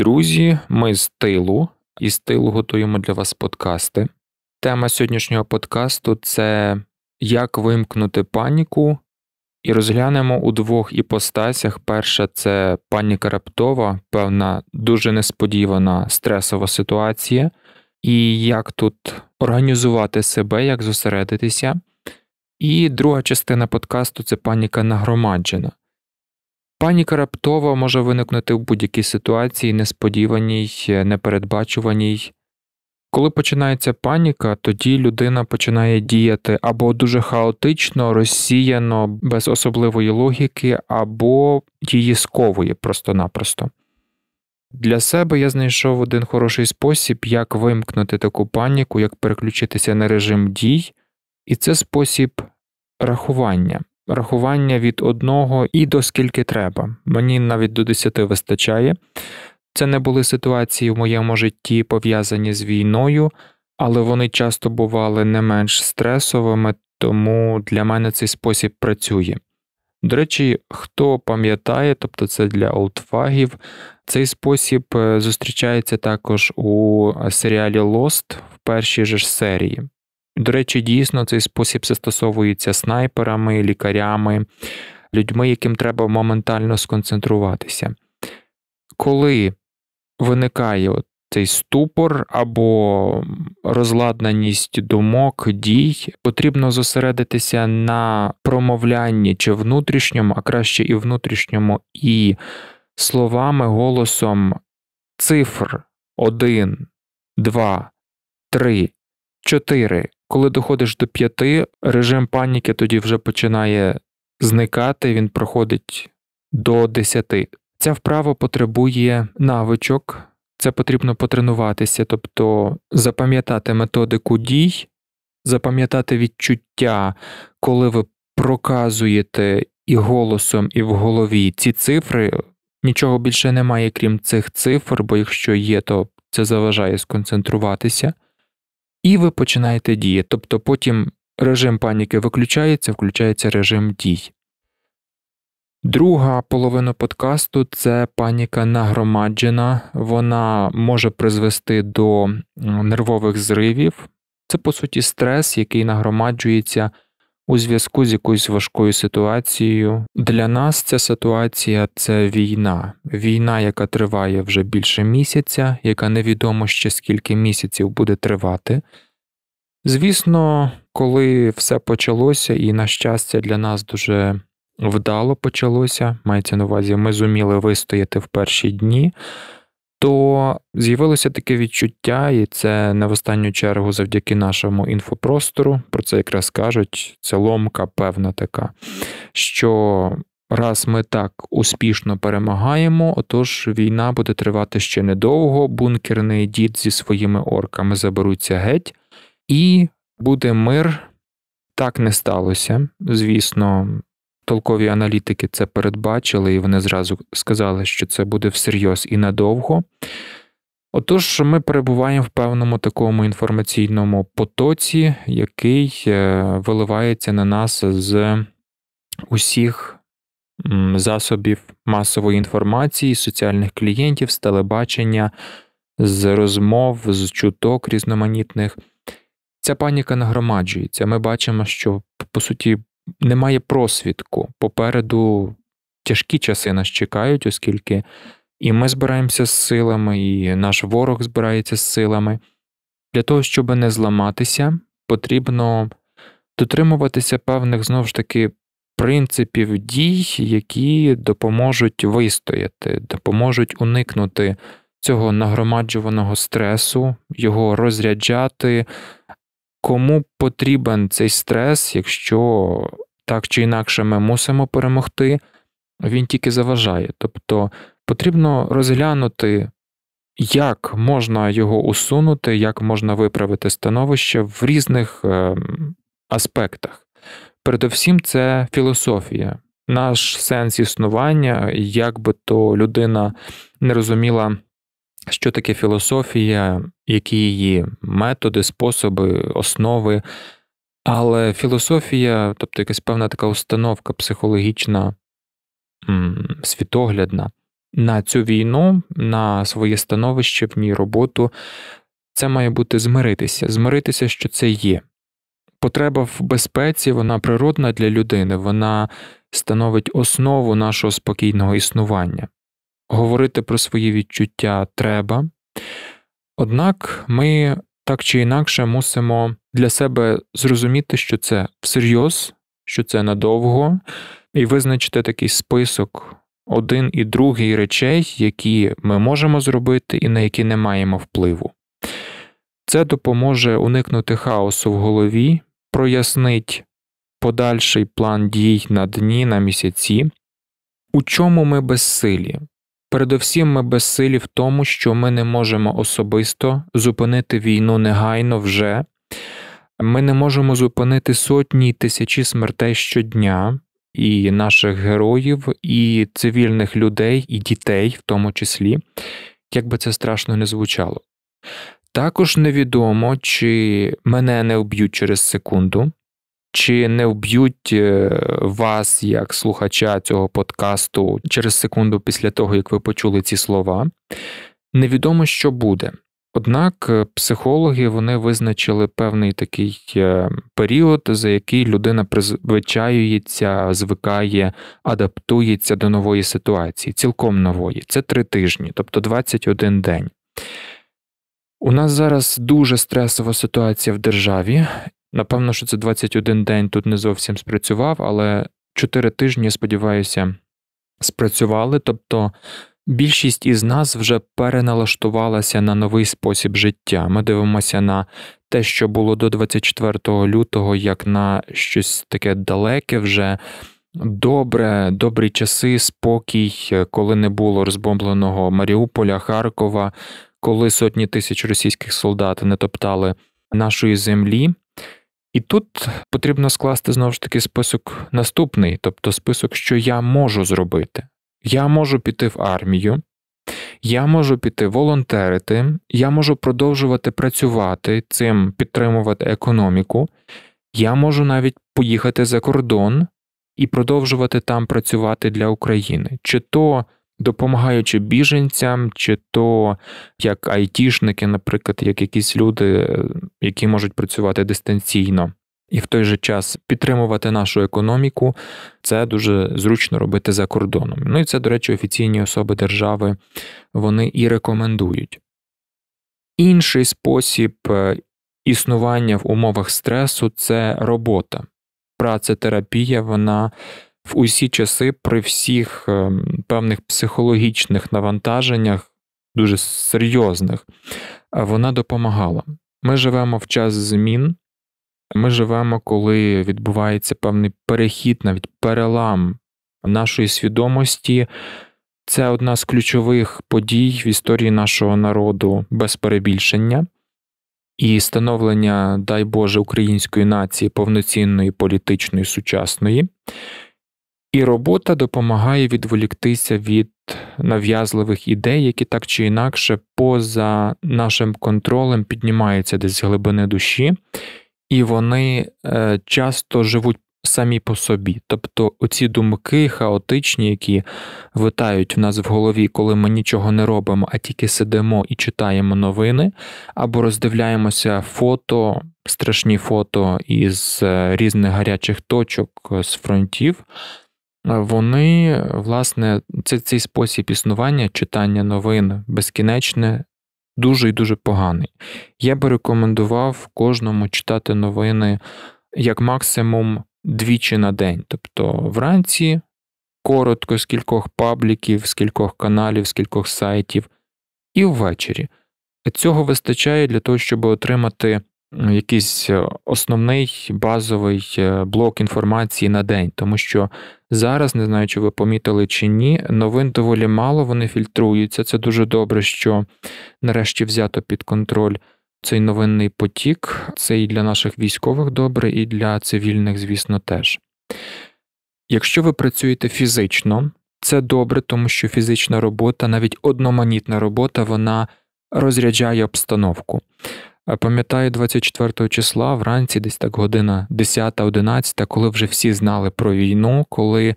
друзі, ми з тилу і з тилу готуємо для вас подкасти. Тема сьогоднішнього подкасту це як вимкнути паніку, і розглянемо у двох іпостасях: перша це паніка раптова, певна дуже несподівана стресова ситуація, і як тут організувати себе, як зосередитися. І друга частина подкасту це паніка нагромаджена. Паніка раптово може виникнути в будь-якій ситуації несподіваній, непередбачуваній. Коли починається паніка, тоді людина починає діяти або дуже хаотично, розсіяно, без особливої логіки, або її сковує просто-напросто. Для себе я знайшов один хороший спосіб, як вимкнути таку паніку, як переключитися на режим дій, і це спосіб рахування рахування від одного і до скільки треба. Мені навіть до 10 вистачає. Це не були ситуації в моєму житті пов'язані з війною, але вони часто бували не менш стресовими, тому для мене цей спосіб працює. До речі, хто пам'ятає, тобто це для олдфагів, цей спосіб е, зустрічається також у е, серіалі Lost в першій же серії. До речі, дійсно цей спосіб застосовується снайперами, лікарями, людьми, яким треба моментально сконцентруватися. Коли виникає цей ступор або розладнаність думок, дій, потрібно зосередитися на промовлянні чи внутрішньому, а краще і внутрішньому, і словами, голосом цифр 1, 2, 3, 4, коли доходиш до п'яти, режим паніки тоді вже починає зникати, він проходить до десяти. Ця вправа потребує навичок, це потрібно потренуватися, тобто запам'ятати методику дій, запам'ятати відчуття, коли ви проказуєте і голосом, і в голові ці цифри. Нічого більше немає, крім цих цифр, бо якщо є, то це заважає сконцентруватися і ви починаєте діяти. Тобто потім режим паніки виключається, включається режим дій. Друга половина подкасту це паніка нагромаджена, вона може призвести до нервових зривів. Це, по суті, стрес, який нагромаджується у зв'язку з якоюсь важкою ситуацією. Для нас ця ситуація це війна, війна, яка триває вже більше місяця, яка невідомо ще скільки місяців буде тривати. Звісно, коли все почалося, і, на щастя, для нас дуже вдало почалося, мається на увазі, ми зуміли вистояти в перші дні то з'явилося таке відчуття, і це не в останню чергу завдяки нашому інфопростору. Про це якраз кажуть, це ломка певна така, що раз ми так успішно перемагаємо, отож війна буде тривати ще недовго. Бункерний дід зі своїми орками заберуться геть, і буде мир. Так не сталося. Звісно, толкові аналітики це передбачили, і вони зразу сказали, що це буде всерйоз і надовго. Отож, ми перебуваємо в певному такому інформаційному потоці, який е, виливається на нас з усіх засобів масової інформації, соціальних клієнтів, з телебачення, з розмов, з чуток різноманітних. Ця паніка нагромаджується. Ми бачимо, що по суті немає просвідку. Попереду тяжкі часи нас чекають, оскільки і ми збираємося з силами, і наш ворог збирається з силами. Для того, щоб не зламатися, потрібно дотримуватися певних знову ж таки принципів дій, які допоможуть вистояти, допоможуть уникнути цього нагромаджуваного стресу, його розряджати, Кому потрібен цей стрес, якщо так чи інакше ми мусимо перемогти, він тільки заважає. Тобто потрібно розглянути, як можна його усунути, як можна виправити становище в різних ем, аспектах. Передовсім, це філософія, наш сенс існування, як би то людина не розуміла що таке філософія, які її методи, способи, основи. Але філософія, тобто якась певна така установка психологічна, світоглядна на цю війну, на своє становище в ній роботу, це має бути змиритися, змиритися, що це є. Потреба в безпеці, вона природна для людини, вона становить основу нашого спокійного існування говорити про свої відчуття треба, однак ми так чи інакше мусимо для себе зрозуміти, що це всерйоз, що це надовго, і визначити такий список один і другий речей, які ми можемо зробити і на які не маємо впливу. Це допоможе уникнути хаосу в голові, прояснить подальший план дій на дні, на місяці, у чому ми безсилі, Передовсім ми безсилі в тому, що ми не можемо особисто зупинити війну негайно вже. Ми не можемо зупинити сотні і тисячі смертей щодня і наших героїв, і цивільних людей, і дітей, в тому числі, як би це страшно не звучало. Також невідомо, чи мене не вб'ють через секунду, чи не вб'ють е, вас як слухача цього подкасту через секунду після того, як ви почули ці слова? Невідомо, що буде. Однак е, психологи вони визначили певний такий е, період, за який людина призвичаюється, звикає, адаптується до нової ситуації, цілком нової. Це три тижні, тобто 21 день. У нас зараз дуже стресова ситуація в державі, Напевно, що це 21 день тут не зовсім спрацював, але 4 тижні, я сподіваюся, спрацювали. Тобто більшість із нас вже переналаштувалася на новий спосіб життя. Ми дивимося на те, що було до 24 лютого, як на щось таке далеке вже. Добре, добрі часи, спокій, коли не було розбомбленого Маріуполя, Харкова, коли сотні тисяч російських солдат не топтали нашої землі. І тут потрібно скласти знову ж таки список наступний, тобто список, що я можу зробити. Я можу піти в армію, я можу піти волонтерити, я можу продовжувати працювати, цим підтримувати економіку, я можу навіть поїхати за кордон і продовжувати там працювати для України. Чи то допомагаючи біженцям, чи то як айтішники, наприклад, як якісь люди, які можуть працювати дистанційно. І в той же час підтримувати нашу економіку, це дуже зручно робити за кордоном. Ну і це, до речі, офіційні особи держави вони і рекомендують. Інший спосіб е, існування в умовах стресу це робота. праця, терапія, вона в усі часи при всіх ем, певних психологічних навантаженнях, дуже серйозних, е, вона допомагала. Ми живемо в час змін, ми живемо, коли відбувається певний перехід, навіть перелам нашої свідомості. Це одна з ключових подій в історії нашого народу без перебільшення. І становлення, дай Боже, української нації повноцінної політичної сучасної, і робота допомагає відволіктися від нав'язливих ідей, які так чи інакше поза нашим контролем піднімаються десь з глибини душі, і вони е, часто живуть самі по собі. Тобто оці думки хаотичні, які витають в нас в голові, коли ми нічого не робимо, а тільки сидимо і читаємо новини, або роздивляємося фото, страшні фото із е, різних гарячих точок е, з фронтів. Е, вони, власне, це цей спосіб існування читання новин безкінечне, дуже і дуже поганий. Я би рекомендував кожному читати новини як максимум двічі на день, тобто вранці коротко, з кількох пабліків, з кількох каналів, з кількох сайтів, і ввечері. Цього вистачає для того, щоб отримати якийсь е, основний базовий е, блок інформації на день, тому що зараз, не знаю, чи ви помітили чи ні, новин доволі мало, вони фільтруються. Це дуже добре, що нарешті взято під контроль цей новинний потік. Це і для наших військових добре, і для цивільних, звісно, теж. Якщо ви працюєте фізично, це добре, тому що фізична робота, навіть одноманітна робота, вона розряджає обстановку. Пам'ятаю, 24 числа вранці, десь так година 10-11, коли вже всі знали про війну, коли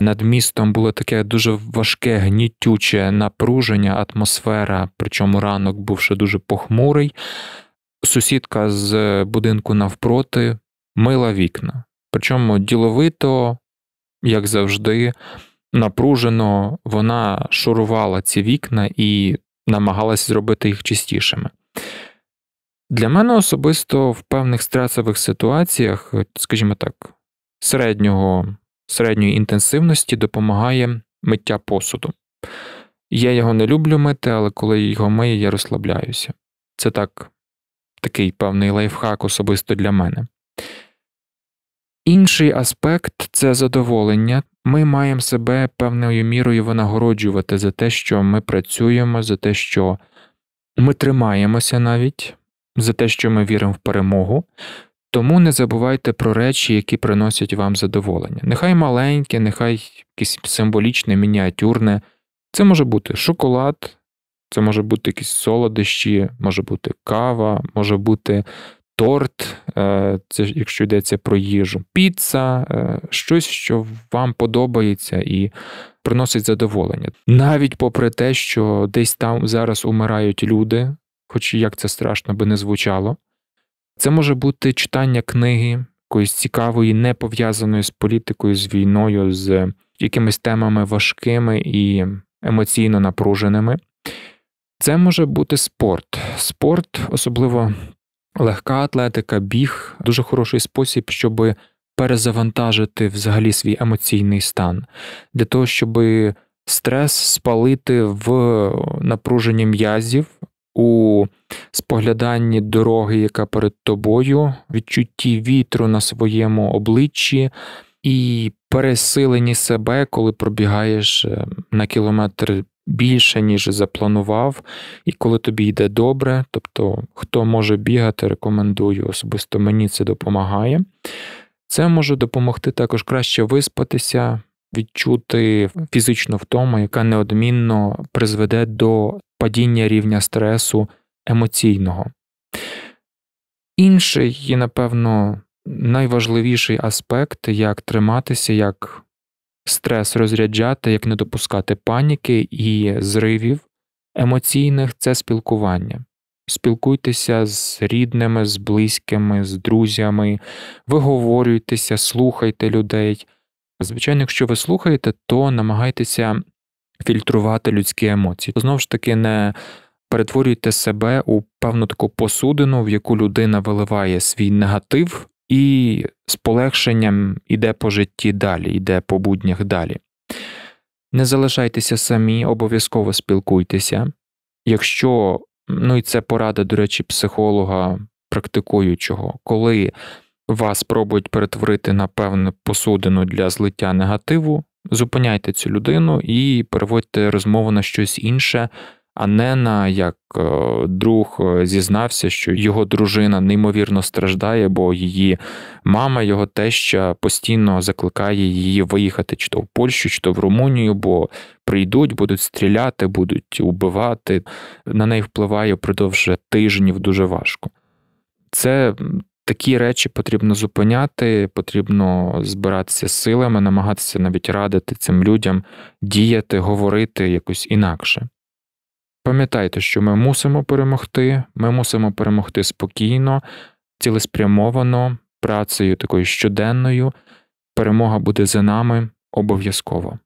над містом було таке дуже важке, гнітюче напруження, атмосфера, причому ранок був ще дуже похмурий. Сусідка з будинку навпроти мила вікна. Причому діловито, як завжди, напружено вона шурувала ці вікна і намагалась зробити їх чистішими. Для мене особисто в певних стресових ситуаціях, скажімо так, середнього, середньої інтенсивності допомагає миття посуду. Я його не люблю мити, але коли його мию, я розслабляюся. Це так, такий певний лайфхак особисто для мене. Інший аспект це задоволення. Ми маємо себе певною мірою винагороджувати за те, що ми працюємо, за те, що ми тримаємося навіть за те, що ми віримо в перемогу. Тому не забувайте про речі, які приносять вам задоволення. Нехай маленьке, нехай якесь символічне, мініатюрне. Це може бути шоколад, це може бути якісь солодощі, може бути кава, може бути торт, е, це якщо йдеться про їжу, піца, е, щось, що вам подобається і приносить задоволення. Навіть попри те, що десь там зараз умирають люди, хоч як це страшно би не звучало. Це може бути читання книги, якоїсь цікавої, не пов'язаної з політикою, з війною, з якимись темами важкими і емоційно напруженими. Це може бути спорт. Спорт, особливо легка атлетика, біг дуже хороший спосіб, щоб перезавантажити взагалі свій емоційний стан, для того, щоб стрес спалити в напруженні м'язів у спогляданні дороги, яка перед тобою, відчутті вітру на своєму обличчі і пересиленні себе, коли пробігаєш е, на кілометр більше, ніж запланував, і коли тобі йде добре. Тобто, хто може бігати, рекомендую. Особисто мені це допомагає. Це може допомогти також краще виспатися відчути фізичну втому, яка неодмінно призведе до падіння рівня стресу емоційного. Інший, і, напевно, найважливіший аспект, як триматися, як стрес розряджати, як не допускати паніки і зривів емоційних це спілкування. Спілкуйтеся з рідними, з близькими, з друзями, виговорюйтеся, слухайте людей. Звичайно, якщо ви слухаєте, то намагайтеся фільтрувати людські емоції. Знову ж таки, не перетворюйте себе у певну таку посудину, в яку людина виливає свій негатив, і з полегшенням іде по житті далі, йде по буднях далі. Не залишайтеся самі, обов'язково спілкуйтеся. Якщо, ну і це порада, до речі, психолога практикуючого, коли вас пробують перетворити на певну посудину для злиття негативу, зупиняйте цю людину і переводьте розмову на щось інше, а не на як е, друг е, зізнався, що його дружина неймовірно страждає, бо її мама, його теща постійно закликає її виїхати чи то в Польщу, чи то в Румунію, бо прийдуть, будуть стріляти, будуть убивати. На неї впливає впродовж тижнів дуже важко. Це Такі речі потрібно зупиняти, потрібно збиратися силами, намагатися навіть радити цим людям діяти, говорити якось інакше. Пам'ятайте, що ми мусимо перемогти, ми мусимо перемогти спокійно, цілеспрямовано, працею такою щоденною. Перемога буде за нами обов'язково.